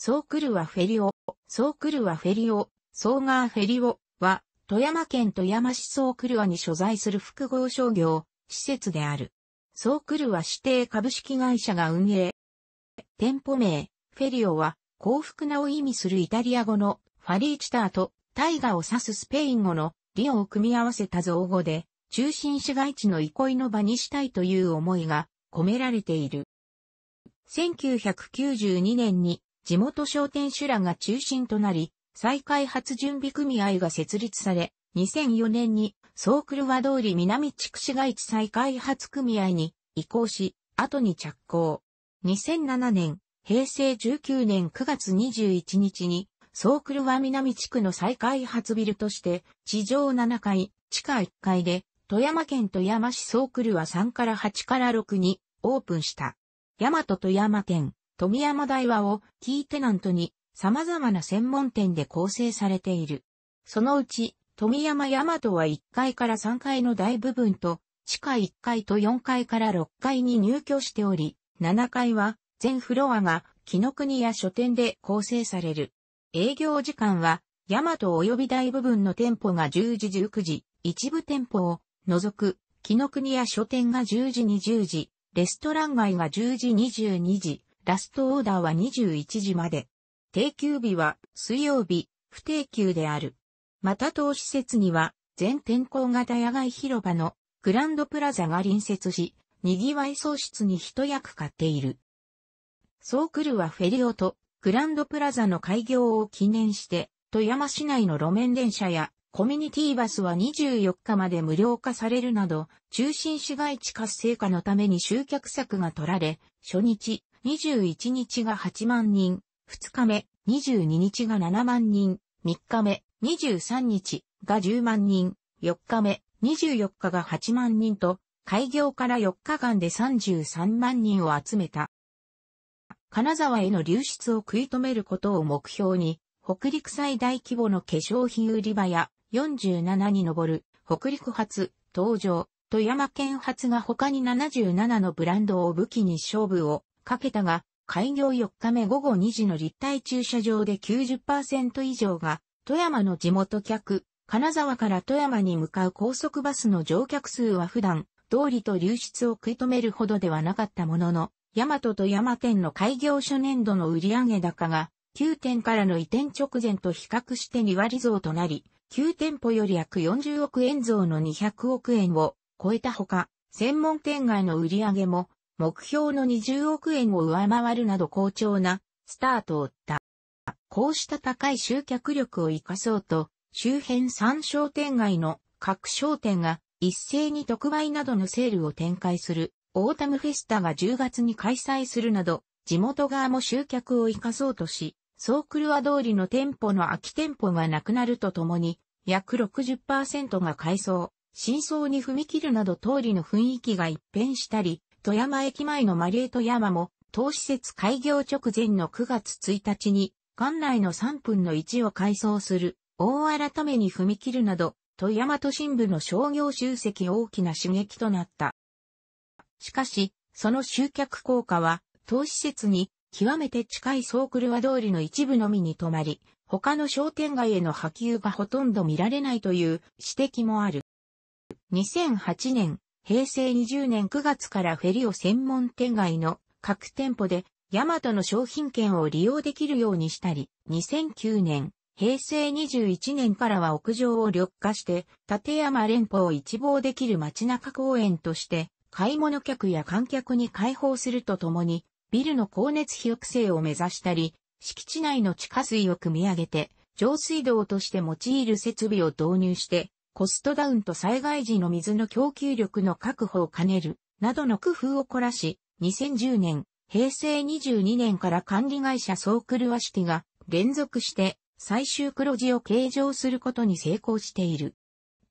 ソークルはフェリオ、ソークルはフェリオ、ソーガーフェリオは、富山県富山市ソークルアに所在する複合商業、施設である。ソークルは指定株式会社が運営。店舗名、フェリオは、幸福なを意味するイタリア語のファリーチターと、タイガを指すスペイン語のリオを組み合わせた造語で、中心市街地の憩いの場にしたいという思いが込められている。1992年に地元商店主らが中心となり、再開発準備組合が設立され、2004年にソークルワ通り南地区市街地再開発組合に移行し、後に着工。2007年、平成19年9月21日に、ソークルワ南地区の再開発ビルとして、地上7階、地下1階で、富山県富山市ソークルは3から8から6にオープンした。大和富山店、富山大和をキーテナントに様々な専門店で構成されている。そのうち、富山大和は1階から3階の大部分と、地下1階と4階から6階に入居しており、7階は全フロアが木の国や書店で構成される。営業時間は、大和及び大部分の店舗が10時19時、一部店舗を除く、木の国や書店が10時20時、レストラン街が10時22時、ラストオーダーは21時まで。定休日は水曜日、不定休である。また当施設には、全天候型野外広場のグランドプラザが隣接し、賑わい喪失に一役買っている。ソークルはフェリオとグランドプラザの開業を記念して、富山市内の路面電車やコミュニティバスは24日まで無料化されるなど、中心市街地活性化のために集客策が取られ、初日、21日が8万人、2日目、22日が7万人、3日目、23日が10万人、4日目、24日が8万人と、開業から4日間で33万人を集めた。金沢への流出を食い止めることを目標に、北陸最大規模の化粧品売り場や47に上る北陸発、登場、富山県発が他に77のブランドを武器に勝負をかけたが、開業4日目午後2時の立体駐車場で90%以上が、富山の地元客、金沢から富山に向かう高速バスの乗客数は普段、通りと流出を食い止めるほどではなかったものの、大和と山店の開業初年度の売上高が、9店からの移転直前と比較して2割増となり、9店舗より約40億円増の200億円を超えたほか、専門店街の売上も目標の20億円を上回るなど好調なスタートを追った。こうした高い集客力を活かそうと、周辺3商店街の各商店が一斉に特売などのセールを展開するオータムフェスタが10月に開催するなど、地元側も集客を活かそうとし、ソークルア通りの店舗の空き店舗がなくなるとともに、約60%が改装、真相に踏み切るなど通りの雰囲気が一変したり、富山駅前のマリエ富山も、当施設開業直前の9月1日に、館内の3分の1を改装する、大改めに踏み切るなど、富山都心部の商業集積大きな刺激となった。しかし、その集客効果は、当施設に極めて近いソークルワ通りの一部のみに止まり、他の商店街への波及がほとんど見られないという指摘もある。2008年、平成20年9月からフェリオ専門店街の各店舗でヤマトの商品券を利用できるようにしたり、2009年、平成21年からは屋上を緑化して、立山連峰を一望できる街中公園として、買い物客や観客に開放するとともに、ビルの光熱費抑制を目指したり、敷地内の地下水を汲み上げて、上水道として用いる設備を導入して、コストダウンと災害時の水の供給力の確保を兼ねる、などの工夫を凝らし、2010年、平成22年から管理会社ソークルワシティが、連続して最終黒字を計上することに成功している。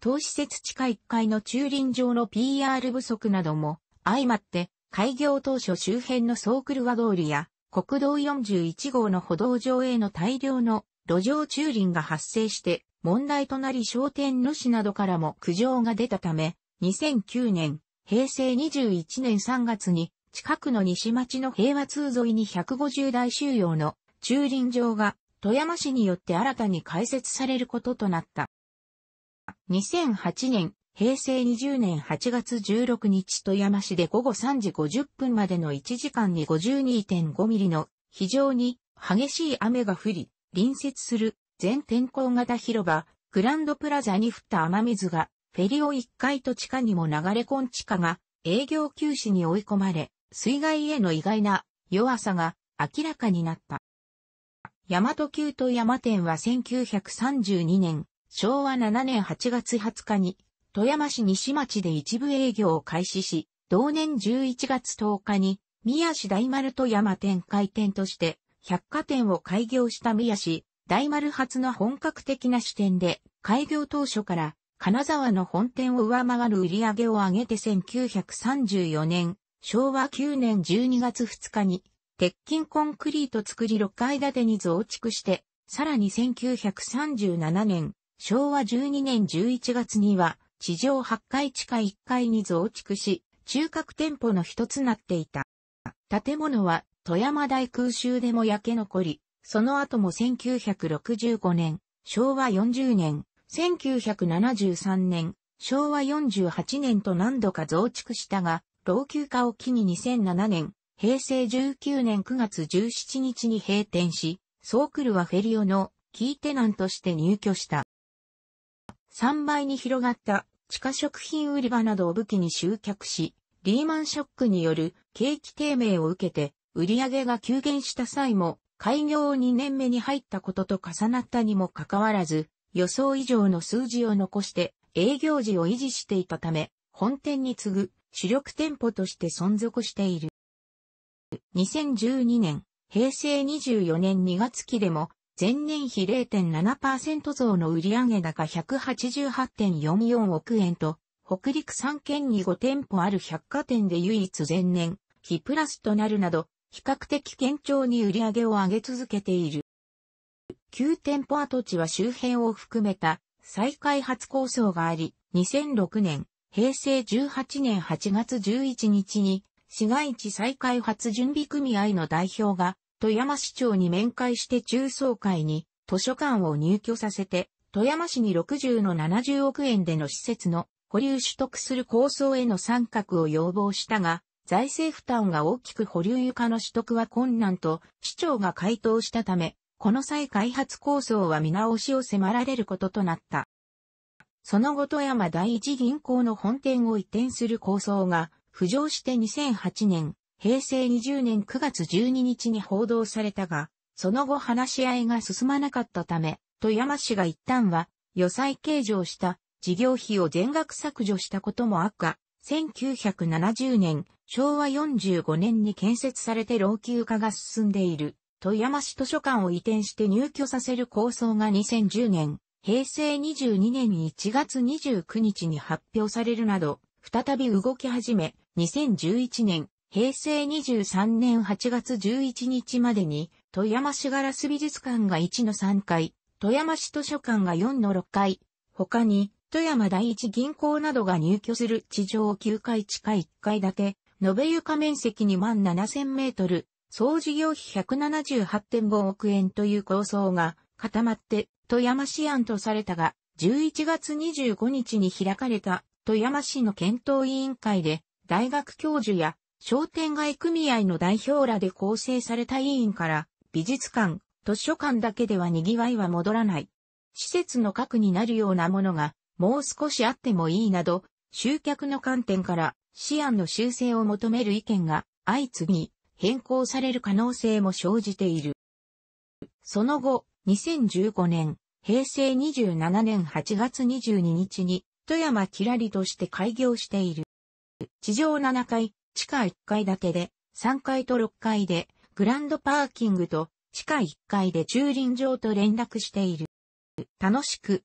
投資設地下1階の駐輪場の PR 不足なども相まって、開業当初周辺のソークルワ通りや国道41号の歩道上への大量の路上駐輪が発生して問題となり商店主などからも苦情が出たため、2009年、平成21年3月に、近くの西町の平和通沿いに150台収容の駐輪場が富山市によって新たに開設されることとなった。2008年、平成20年8月16日富山市で午後3時50分までの1時間に52.5ミリの非常に激しい雨が降り、隣接する全天候型広場、グランドプラザに降った雨水が、フェリオ1階と地下にも流れ込ん地下が営業休止に追い込まれ、水害への意外な弱さが明らかになった。大和急と山店は1932年、昭和7年8月20日に、富山市西町で一部営業を開始し、同年11月10日に、宮市大丸と山店開店として、百貨店を開業した宮市大丸発の本格的な視点で、開業当初から金沢の本店を上回る売り上げを上げて1934年、昭和9年12月2日に、鉄筋コンクリート作り6階建てに増築して、さらに1937年、昭和12年11月には、地上8階地下1階に増築し、中核店舗の一つなっていた。建物は富山大空襲でも焼け残り、その後も1965年、昭和40年、1973年、昭和48年と何度か増築したが、老朽化を機に2007年、平成19年9月17日に閉店し、ソークルはフェリオのキーテナンとして入居した。3倍に広がった地下食品売り場などを武器に集客し、リーマンショックによる景気低迷を受けて、売り上げが急減した際も開業2年目に入ったことと重なったにもかかわらず、予想以上の数字を残して営業時を維持していたため、本店に次ぐ主力店舗として存続している。2012年、平成24年2月期でも、前年比0.7%増の売上高188.44億円と、北陸3県に5店舗ある百貨店で唯一前年、比プラスとなるなど、比較的堅調に売り上げを上げ続けている。旧店舗跡地は周辺を含めた再開発構想があり、2006年、平成18年8月11日に、市街地再開発準備組合の代表が、富山市長に面会して中層会に図書館を入居させて、富山市に60の70億円での施設の保留取得する構想への参画を要望したが、財政負担が大きく保留床の取得は困難と市長が回答したため、この際開発構想は見直しを迫られることとなった。その後富山第一銀行の本店を移転する構想が浮上して2008年、平成20年9月12日に報道されたが、その後話し合いが進まなかったため、富山市が一旦は予算計上した事業費を全額削除したことも悪化。1970年、昭和45年に建設されて老朽化が進んでいる、富山市図書館を移転して入居させる構想が2010年、平成22年1月29日に発表されるなど、再び動き始め、2011年、平成23年8月11日までに、富山市ガラス美術館が1の3階、富山市図書館が4の6階、他に、富山第一銀行などが入居する地上9階地下1階建て、延べ床面積2万7000メートル、総事業費178.5億円という構想が固まって富山市案とされたが、11月25日に開かれた富山市の検討委員会で、大学教授や商店街組合の代表らで構成された委員から、美術館、図書館だけでは賑わいは戻らない。施設の核になるようなものがもう少しあってもいいなど、集客の観点から試案の修正を求める意見が相次ぎ変更される可能性も生じている。その後、2015年、平成27年8月22日に、富山きらりとして開業している。地上7階、地下1階建てで、3階と6階で、グランドパーキングと、地下1階で駐輪場と連絡している。楽しく、